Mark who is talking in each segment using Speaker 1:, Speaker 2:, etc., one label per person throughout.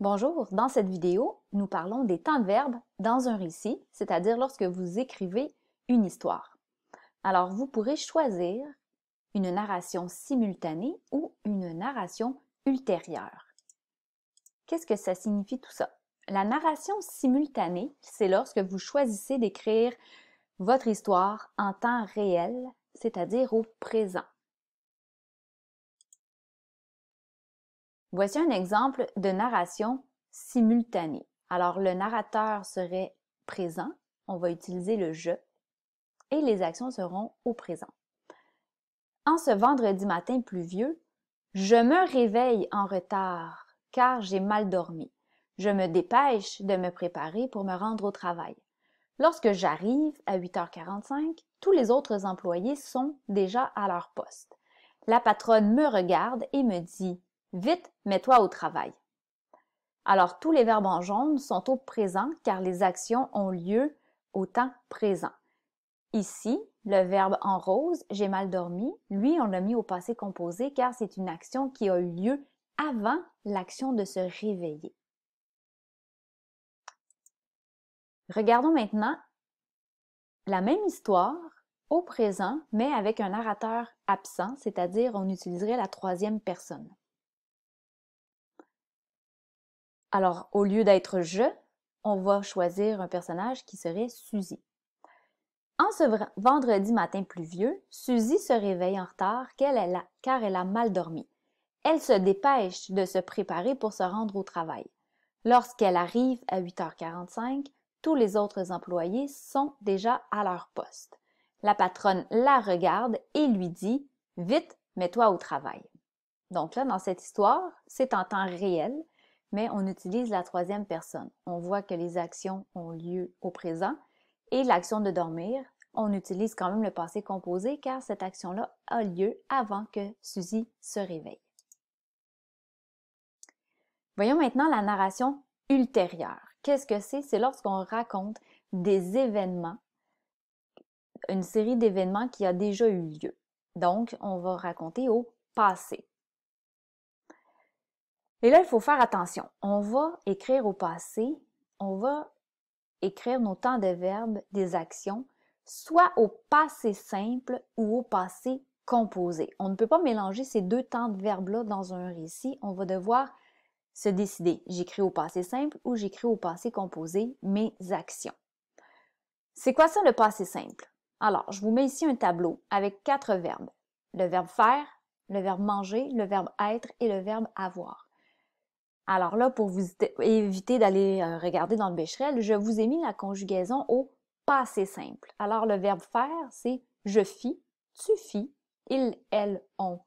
Speaker 1: Bonjour, dans cette vidéo, nous parlons des temps de verbe dans un récit, c'est-à-dire lorsque vous écrivez une histoire. Alors, vous pourrez choisir une narration simultanée ou une narration ultérieure. Qu'est-ce que ça signifie tout ça? La narration simultanée, c'est lorsque vous choisissez d'écrire votre histoire en temps réel, c'est-à-dire au présent. Voici un exemple de narration simultanée. Alors, le narrateur serait présent, on va utiliser le je, et les actions seront au présent. En ce vendredi matin pluvieux, je me réveille en retard car j'ai mal dormi. Je me dépêche de me préparer pour me rendre au travail. Lorsque j'arrive à 8h45, tous les autres employés sont déjà à leur poste. La patronne me regarde et me dit Vite, mets-toi au travail. Alors, tous les verbes en jaune sont au présent car les actions ont lieu au temps présent. Ici, le verbe en rose, j'ai mal dormi, lui, on l'a mis au passé composé car c'est une action qui a eu lieu avant l'action de se réveiller. Regardons maintenant la même histoire au présent, mais avec un narrateur absent, c'est-à-dire on utiliserait la troisième personne. Alors, au lieu d'être je, on va choisir un personnage qui serait Suzy. En ce vendredi matin pluvieux, Suzy se réveille en retard car elle a mal dormi. Elle se dépêche de se préparer pour se rendre au travail. Lorsqu'elle arrive à 8h45, tous les autres employés sont déjà à leur poste. La patronne la regarde et lui dit Vite, mets-toi au travail. Donc là, dans cette histoire, c'est en temps réel mais on utilise la troisième personne. On voit que les actions ont lieu au présent et l'action de dormir, on utilise quand même le passé composé car cette action-là a lieu avant que Suzy se réveille. Voyons maintenant la narration ultérieure. Qu'est-ce que c'est? C'est lorsqu'on raconte des événements, une série d'événements qui a déjà eu lieu. Donc, on va raconter au passé. Et là, il faut faire attention. On va écrire au passé, on va écrire nos temps de verbes, des actions, soit au passé simple ou au passé composé. On ne peut pas mélanger ces deux temps de verbes-là dans un récit. On va devoir se décider. J'écris au passé simple ou j'écris au passé composé mes actions. C'est quoi ça le passé simple? Alors, je vous mets ici un tableau avec quatre verbes. Le verbe faire, le verbe manger, le verbe être et le verbe avoir. Alors là, pour vous éviter d'aller euh, regarder dans le bécherel, je vous ai mis la conjugaison au passé simple. Alors le verbe faire, c'est je fis, tu fis, il, elle, on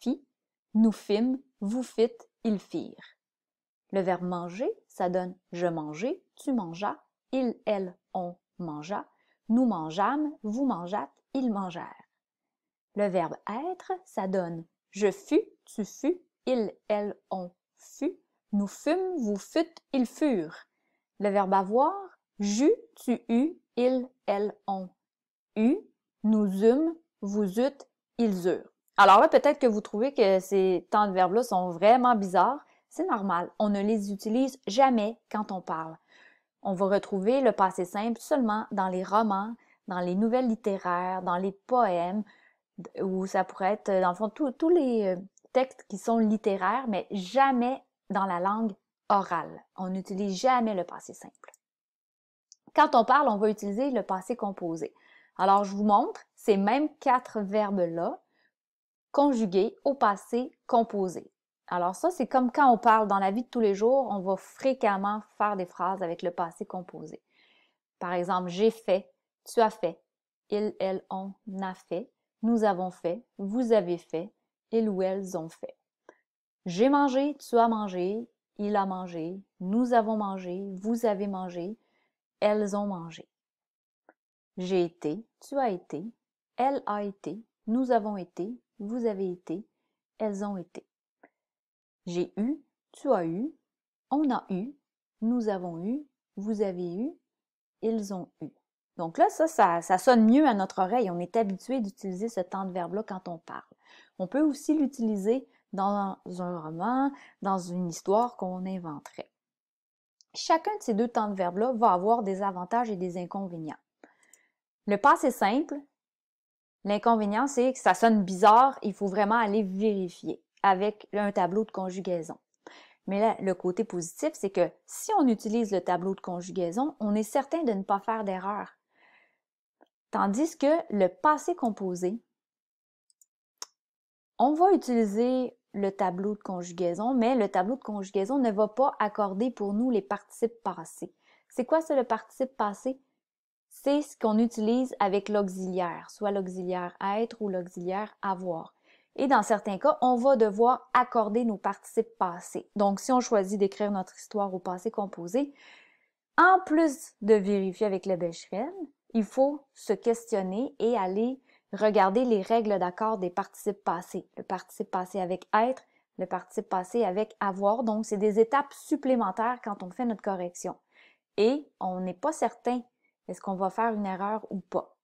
Speaker 1: fit, nous fîmes, vous fîtes, ils firent. Le verbe manger, ça donne je mangeais, tu mangeas, il, elle, on mangea, nous mangeâmes, vous mangeâtes, ils mangèrent. Le verbe être, ça donne je fus, tu fus, il, elle, on fut, nous fûmes, vous fûtes, ils furent. Le verbe avoir, j'eus, tu eus, ils, elles ont. Eu, nous eûmes, vous eûtes, ils eurent. Alors là, peut-être que vous trouvez que ces temps de verbes-là sont vraiment bizarres. C'est normal, on ne les utilise jamais quand on parle. On va retrouver le passé simple seulement dans les romans, dans les nouvelles littéraires, dans les poèmes, où ça pourrait être, dans le fond, tous les euh, textes qui sont littéraires, mais jamais dans la langue orale. On n'utilise jamais le passé simple. Quand on parle, on va utiliser le passé composé. Alors, je vous montre ces mêmes quatre verbes-là conjugués au passé composé. Alors ça, c'est comme quand on parle dans la vie de tous les jours, on va fréquemment faire des phrases avec le passé composé. Par exemple, j'ai fait, tu as fait, il, elle, on a fait, nous avons fait, vous avez fait, ils ou elles ont fait. J'ai mangé, tu as mangé, il a mangé, nous avons mangé, vous avez mangé, elles ont mangé. J'ai été, tu as été, elle a été, nous avons été, vous avez été, elles ont été. J'ai eu, tu as eu, on a eu, nous avons eu, vous avez eu, ils ont eu. Donc là, ça, ça, sonne mieux à notre oreille. On est habitué d'utiliser ce temps de verbe-là quand on parle. On peut aussi l'utiliser dans un roman, dans une histoire qu'on inventerait. Chacun de ces deux temps de verbe-là va avoir des avantages et des inconvénients. Le passé simple, l'inconvénient, c'est que ça sonne bizarre, il faut vraiment aller vérifier avec un tableau de conjugaison. Mais là, le côté positif, c'est que si on utilise le tableau de conjugaison, on est certain de ne pas faire d'erreur. Tandis que le passé composé, on va utiliser le tableau de conjugaison, mais le tableau de conjugaison ne va pas accorder pour nous les participes passés. C'est quoi ça, le participe passé? C'est ce qu'on utilise avec l'auxiliaire, soit l'auxiliaire être ou l'auxiliaire avoir. Et dans certains cas, on va devoir accorder nos participes passés. Donc, si on choisit d'écrire notre histoire au passé composé, en plus de vérifier avec le Becherel, il faut se questionner et aller Regardez les règles d'accord des participes passés. Le participe passé avec être, le participe passé avec avoir. Donc, c'est des étapes supplémentaires quand on fait notre correction. Et on n'est pas certain est-ce qu'on va faire une erreur ou pas.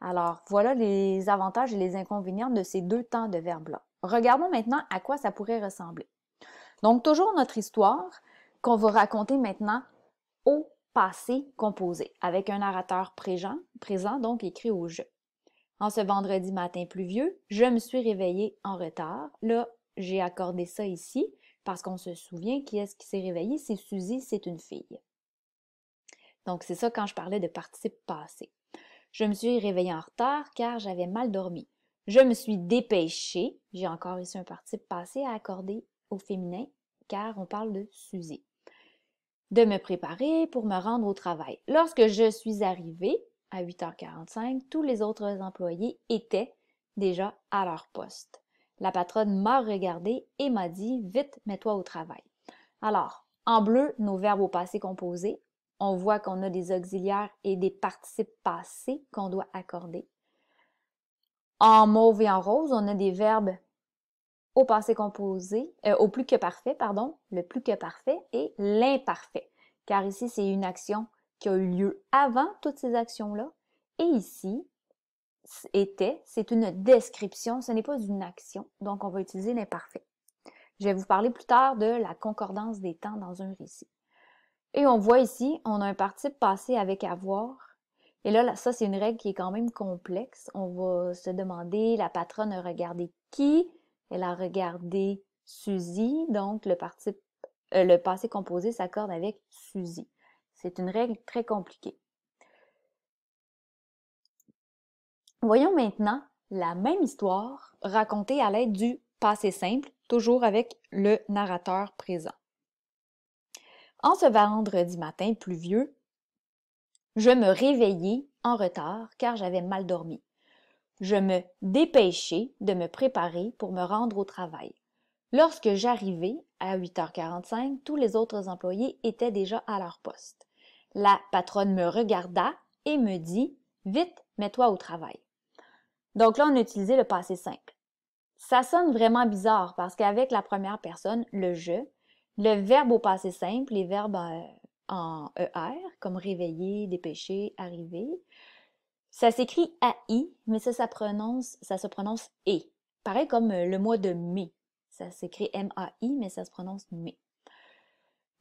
Speaker 1: Alors, voilà les avantages et les inconvénients de ces deux temps de verbe-là. Regardons maintenant à quoi ça pourrait ressembler. Donc, toujours notre histoire qu'on va raconter maintenant au passé composé, avec un narrateur présent, présent donc écrit au jeu. En ce vendredi matin pluvieux, je me suis réveillée en retard. Là, j'ai accordé ça ici parce qu'on se souvient qui est-ce qui s'est réveillé, c'est Suzy, c'est une fille. Donc c'est ça quand je parlais de participe passé. Je me suis réveillée en retard car j'avais mal dormi. Je me suis dépêchée, j'ai encore ici un participe passé à accorder au féminin car on parle de Suzy. De me préparer pour me rendre au travail. Lorsque je suis arrivée, à 8h45, tous les autres employés étaient déjà à leur poste. La patronne m'a regardé et m'a dit Vite, mets-toi au travail. Alors, en bleu, nos verbes au passé composé. On voit qu'on a des auxiliaires et des participes passés qu'on doit accorder. En mauve et en rose, on a des verbes au passé composé, euh, au plus que parfait, pardon, le plus que parfait et l'imparfait, car ici c'est une action qui a eu lieu avant toutes ces actions-là. Et ici, était, c'est une description, ce n'est pas une action, donc on va utiliser l'imparfait. Je vais vous parler plus tard de la concordance des temps dans un récit. Et on voit ici, on a un participe passé avec avoir. Et là, ça, c'est une règle qui est quand même complexe. On va se demander, la patronne a regardé qui? Elle a regardé Suzy, donc le participe, euh, le passé composé s'accorde avec Suzy. C'est une règle très compliquée. Voyons maintenant la même histoire racontée à l'aide du passé simple, toujours avec le narrateur présent. En ce vendredi matin pluvieux, je me réveillais en retard car j'avais mal dormi. Je me dépêchais de me préparer pour me rendre au travail. Lorsque j'arrivai à 8h45, tous les autres employés étaient déjà à leur poste. La patronne me regarda et me dit Vite, mets-toi au travail. Donc là, on a utilisé le passé simple. Ça sonne vraiment bizarre parce qu'avec la première personne, le je, le verbe au passé simple, les verbes en ER, comme réveiller, dépêcher, arriver, ça s'écrit AI, mais ça, prononce, ça se prononce et ». Pareil comme le mois de mai. Ça s'écrit m mais ça se prononce mai.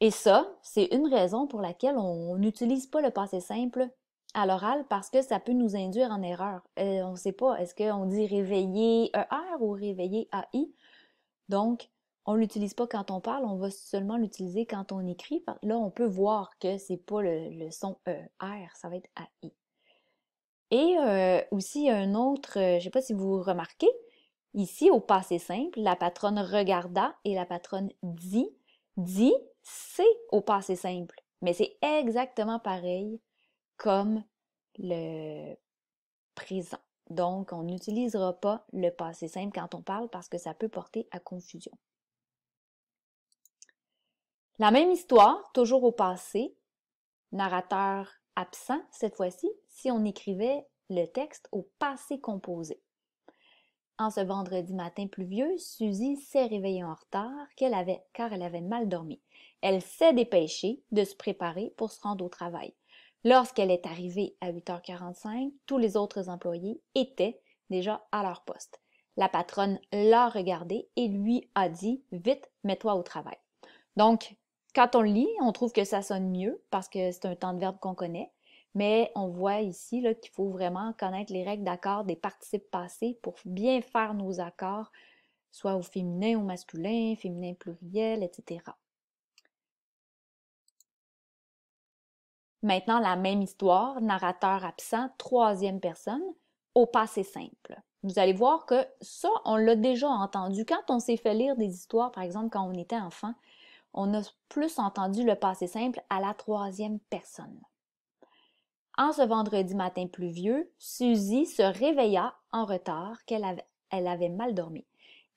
Speaker 1: Et ça, c'est une raison pour laquelle on n'utilise pas le passé simple à l'oral parce que ça peut nous induire en erreur. Euh, on ne sait pas, est-ce qu'on dit réveiller ER ou réveiller AI? Donc, on l'utilise pas quand on parle, on va seulement l'utiliser quand on écrit. Là, on peut voir que c'est pas le, son ER, ça va être AI. Et euh, aussi un autre, euh, je ne sais pas si vous remarquez, ici au passé simple, la patronne regarda et la patronne dit dit, c'est au passé simple. Mais c'est exactement pareil comme le présent. Donc, on n'utilisera pas le passé simple quand on parle parce que ça peut porter à confusion. La même histoire, toujours au passé, narrateur absent cette fois-ci, si on écrivait le texte au passé composé. En ce vendredi matin pluvieux, Suzy s'est réveillée en retard qu'elle avait, car elle avait mal dormi. Elle s'est dépêchée de se préparer pour se rendre au travail. Lorsqu'elle est arrivée à 8h45, tous les autres employés étaient déjà à leur poste. La patronne l'a regardée et lui a dit Vite, mets-toi au travail. Donc, quand on lit, on trouve que ça sonne mieux parce que c'est un temps de verbe qu'on connaît. Mais on voit ici qu'il faut vraiment connaître les règles d'accord des participes passés pour bien faire nos accords, soit au féminin ou masculin, féminin pluriel, etc. Maintenant, la même histoire, narrateur absent, troisième personne, au passé simple. Vous allez voir que ça, on l'a déjà entendu. Quand on s'est fait lire des histoires, par exemple, quand on était enfant, on a plus entendu le passé simple à la troisième personne. En ce vendredi matin pluvieux, Suzy se réveilla en retard qu'elle avait, avait mal dormi.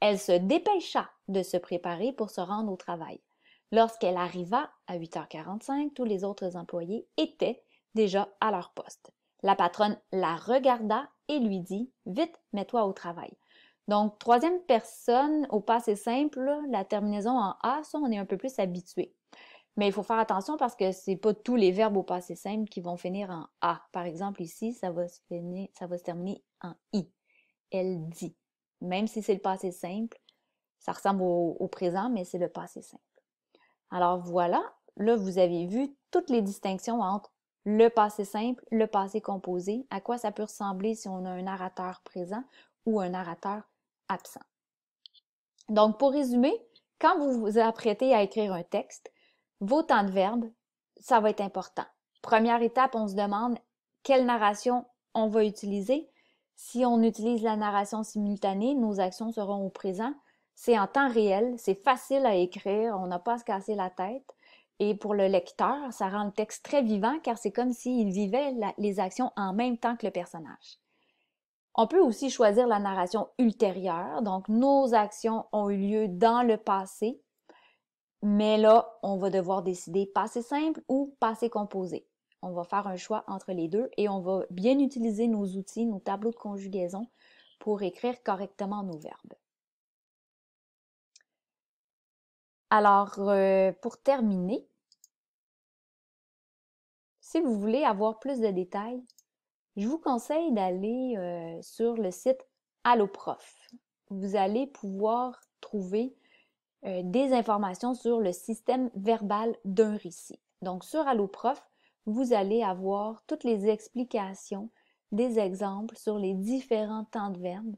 Speaker 1: Elle se dépêcha de se préparer pour se rendre au travail. Lorsqu'elle arriva à 8h45, tous les autres employés étaient déjà à leur poste. La patronne la regarda et lui dit Vite, mets-toi au travail. Donc, troisième personne au passé simple, la terminaison en A, ça, on est un peu plus habitué. Mais il faut faire attention parce que c'est pas tous les verbes au passé simple qui vont finir en A. Par exemple, ici, ça va se, terminer en I. Elle dit. Même si c'est le passé simple, ça ressemble au, au présent, mais c'est le passé simple. Alors voilà, là, vous avez vu toutes les distinctions entre le passé simple, le passé composé, à quoi ça peut ressembler si on a un narrateur présent ou un narrateur absent. Donc, pour résumer, quand vous vous apprêtez à écrire un texte, vos temps de verbe, ça va être important. Première étape, on se demande quelle narration on va utiliser. Si on utilise la narration simultanée, nos actions seront au présent. C'est en temps réel, c'est facile à écrire, on n'a pas à se casser la tête. Et pour le lecteur, ça rend le texte très vivant car c'est comme s'il vivait les actions en même temps que le personnage. On peut aussi choisir la narration ultérieure, donc nos actions ont eu lieu dans le passé mais là, on va devoir décider passé simple ou passé composé. On va faire un choix entre les deux et on va bien utiliser nos outils, nos tableaux de conjugaison pour écrire correctement nos verbes. Alors, euh, pour terminer, si vous voulez avoir plus de détails, je vous conseille d'aller euh, sur le site Alloprof. Vous allez pouvoir trouver euh, des informations sur le système verbal d'un récit. Donc sur AlloProf, vous allez avoir toutes les explications, des exemples sur les différents temps de verbe,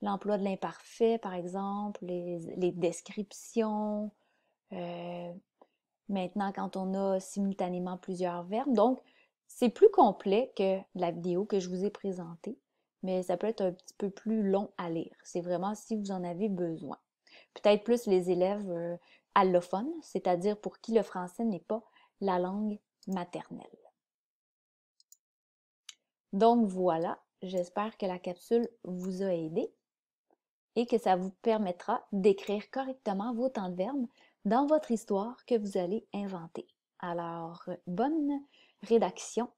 Speaker 1: l'emploi de l'imparfait par exemple, les, descriptions, euh, maintenant quand on a simultanément plusieurs verbes. Donc c'est plus complet que la vidéo que je vous ai présentée, mais ça peut être un petit peu plus long à lire. C'est vraiment si vous en avez besoin peut-être plus les élèves euh, allophones, c'est-à-dire pour qui le français n'est pas la langue maternelle. Donc voilà, j'espère que la capsule vous a aidé et que ça vous permettra d'écrire correctement vos temps de verbe dans votre histoire que vous allez inventer. Alors, bonne rédaction.